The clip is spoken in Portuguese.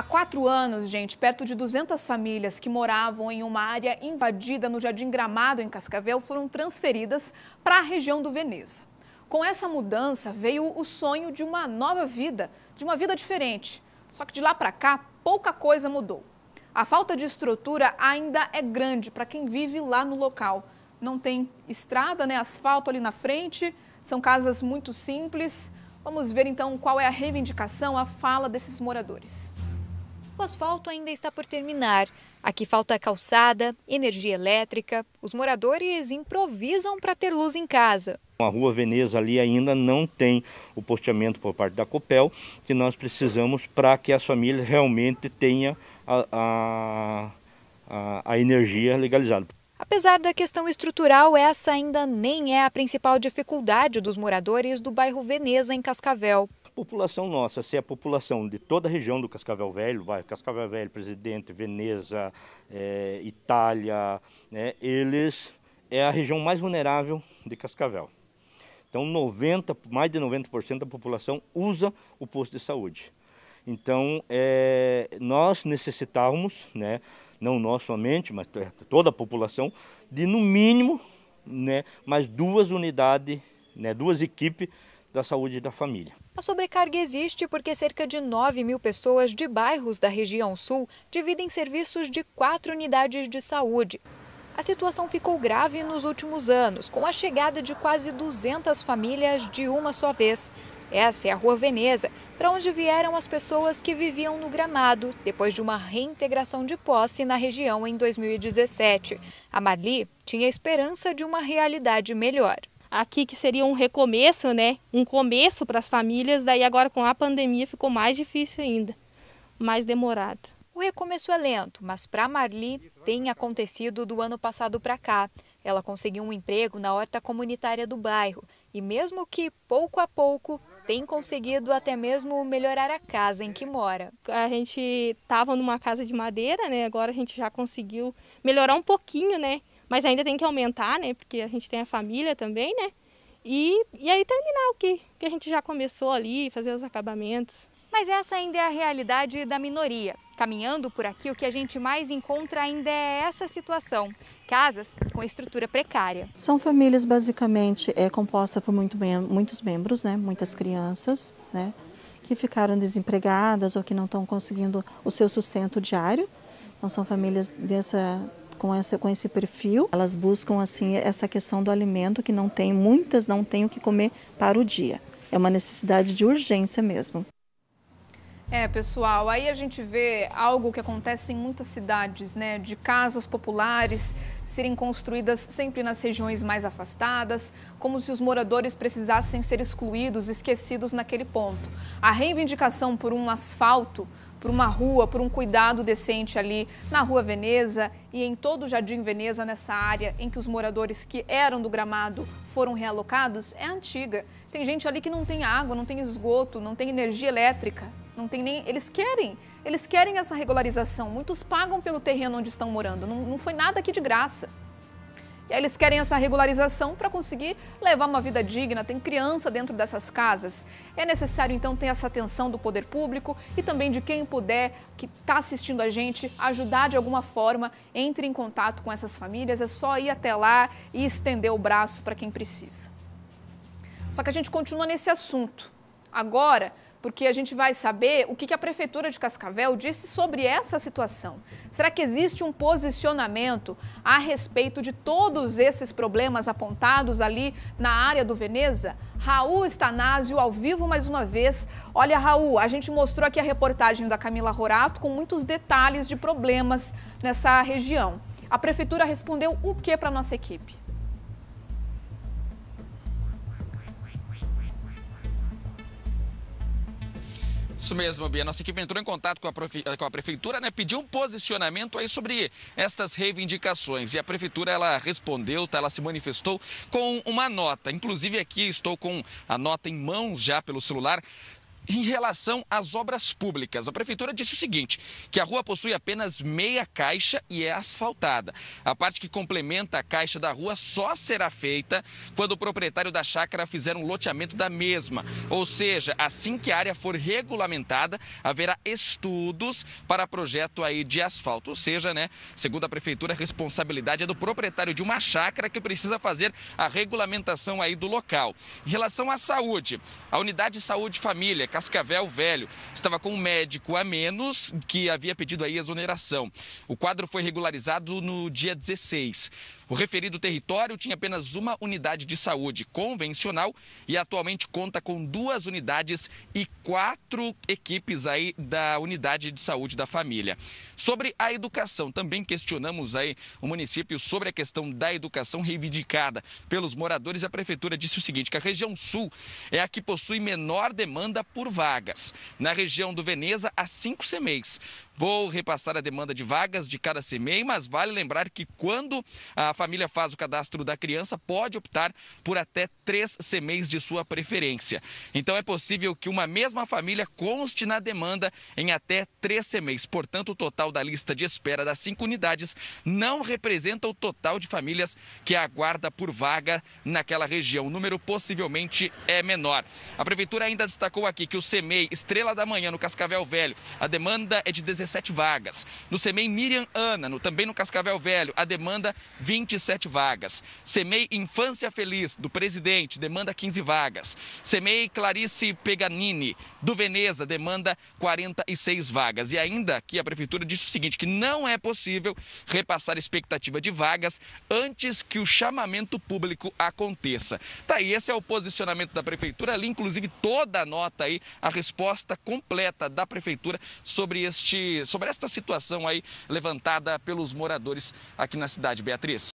Há quatro anos, gente, perto de 200 famílias que moravam em uma área invadida no Jardim Gramado, em Cascavel, foram transferidas para a região do Veneza. Com essa mudança veio o sonho de uma nova vida, de uma vida diferente. Só que de lá para cá, pouca coisa mudou. A falta de estrutura ainda é grande para quem vive lá no local. Não tem estrada, né? asfalto ali na frente, são casas muito simples. Vamos ver então qual é a reivindicação, a fala desses moradores o asfalto ainda está por terminar. Aqui falta calçada, energia elétrica. Os moradores improvisam para ter luz em casa. A rua Veneza ali ainda não tem o posteamento por parte da Copel, que nós precisamos para que as famílias realmente tenham a, a, a energia legalizada. Apesar da questão estrutural, essa ainda nem é a principal dificuldade dos moradores do bairro Veneza, em Cascavel população nossa, se é a população de toda a região do Cascavel Velho, vai, Cascavel Velho, Presidente, Veneza, é, Itália, né, eles é a região mais vulnerável de Cascavel. Então 90, mais de 90% da população usa o posto de saúde. Então é, nós necessitávamos, né, não nós somente, mas toda a população, de no mínimo né, mais duas unidades, né, duas equipes da saúde da família. A sobrecarga existe porque cerca de 9 mil pessoas de bairros da região sul dividem serviços de quatro unidades de saúde. A situação ficou grave nos últimos anos, com a chegada de quase 200 famílias de uma só vez. Essa é a Rua Veneza, para onde vieram as pessoas que viviam no Gramado depois de uma reintegração de posse na região em 2017. A Marli tinha esperança de uma realidade melhor aqui que seria um recomeço, né? Um começo para as famílias, daí agora com a pandemia ficou mais difícil ainda, mais demorado. O recomeço é lento, mas para Marli tem acontecido do ano passado para cá. Ela conseguiu um emprego na horta comunitária do bairro e mesmo que pouco a pouco tem conseguido até mesmo melhorar a casa em que mora. A gente estava numa casa de madeira, né? Agora a gente já conseguiu melhorar um pouquinho, né? Mas ainda tem que aumentar, né? Porque a gente tem a família também, né? E, e aí terminar o que, que a gente já começou ali, fazer os acabamentos. Mas essa ainda é a realidade da minoria. Caminhando por aqui, o que a gente mais encontra ainda é essa situação: casas com estrutura precária. São famílias basicamente é composta por muito, muitos membros, né? Muitas crianças, né? Que ficaram desempregadas ou que não estão conseguindo o seu sustento diário. Então são famílias dessa com, essa, com esse perfil. Elas buscam assim essa questão do alimento que não tem, muitas não têm o que comer para o dia. É uma necessidade de urgência mesmo. É, pessoal, aí a gente vê algo que acontece em muitas cidades, né? De casas populares serem construídas sempre nas regiões mais afastadas, como se os moradores precisassem ser excluídos, esquecidos naquele ponto. A reivindicação por um asfalto por uma rua, por um cuidado decente ali na Rua Veneza e em todo o Jardim Veneza, nessa área em que os moradores que eram do gramado foram realocados, é antiga. Tem gente ali que não tem água, não tem esgoto, não tem energia elétrica, não tem nem. Eles querem, eles querem essa regularização. Muitos pagam pelo terreno onde estão morando. Não, não foi nada aqui de graça. E aí eles querem essa regularização para conseguir levar uma vida digna. Tem criança dentro dessas casas. É necessário, então, ter essa atenção do poder público e também de quem puder, que está assistindo a gente, ajudar de alguma forma, entre em contato com essas famílias. É só ir até lá e estender o braço para quem precisa. Só que a gente continua nesse assunto. Agora, porque a gente vai saber o que a Prefeitura de Cascavel disse sobre essa situação. Será que existe um posicionamento a respeito de todos esses problemas apontados ali na área do Veneza? Raul Estanásio ao vivo mais uma vez. Olha, Raul, a gente mostrou aqui a reportagem da Camila Rorato com muitos detalhes de problemas nessa região. A Prefeitura respondeu o que para a nossa equipe? Isso mesmo, Bia. Nossa equipe entrou em contato com a, profe... com a prefeitura, né? Pediu um posicionamento aí sobre estas reivindicações. E a prefeitura, ela respondeu, tá? Ela se manifestou com uma nota. Inclusive aqui estou com a nota em mãos já pelo celular em relação às obras públicas, a prefeitura disse o seguinte: que a rua possui apenas meia caixa e é asfaltada. A parte que complementa a caixa da rua só será feita quando o proprietário da chácara fizer um loteamento da mesma. Ou seja, assim que a área for regulamentada, haverá estudos para projeto aí de asfalto. Ou seja, né, segundo a prefeitura, a responsabilidade é do proprietário de uma chácara que precisa fazer a regulamentação aí do local. Em relação à saúde, a unidade de saúde família Cascavel Velho. Estava com um médico a menos que havia pedido aí exoneração. O quadro foi regularizado no dia 16. O referido território tinha apenas uma unidade de saúde convencional e atualmente conta com duas unidades e quatro equipes aí da unidade de saúde da família. Sobre a educação, também questionamos aí o município sobre a questão da educação reivindicada pelos moradores. A prefeitura disse o seguinte: que a região sul é a que possui menor demanda por vagas. Na região do Veneza, há cinco CMEs. Vou repassar a demanda de vagas de cada CMEI, mas vale lembrar que quando a família faz o cadastro da criança, pode optar por até três CMEIs de sua preferência. Então é possível que uma mesma família conste na demanda em até três CMEIs. Portanto, o total da lista de espera das cinco unidades não representa o total de famílias que aguarda por vaga naquela região. O número possivelmente é menor. A prefeitura ainda destacou aqui que o CMEI Estrela da Manhã, no Cascavel Velho, a demanda é de 16 47 vagas. No SEMEI Miriam Ana, no, também no Cascavel Velho, a demanda 27 vagas. SEMEI Infância Feliz, do presidente, demanda 15 vagas. SEMEI Clarice Peganini, do Veneza, demanda 46 vagas. E ainda que a prefeitura disse o seguinte, que não é possível repassar expectativa de vagas antes que o chamamento público aconteça. Tá aí, esse é o posicionamento da prefeitura, ali inclusive toda a nota aí, a resposta completa da prefeitura sobre este sobre esta situação aí levantada pelos moradores aqui na cidade, Beatriz.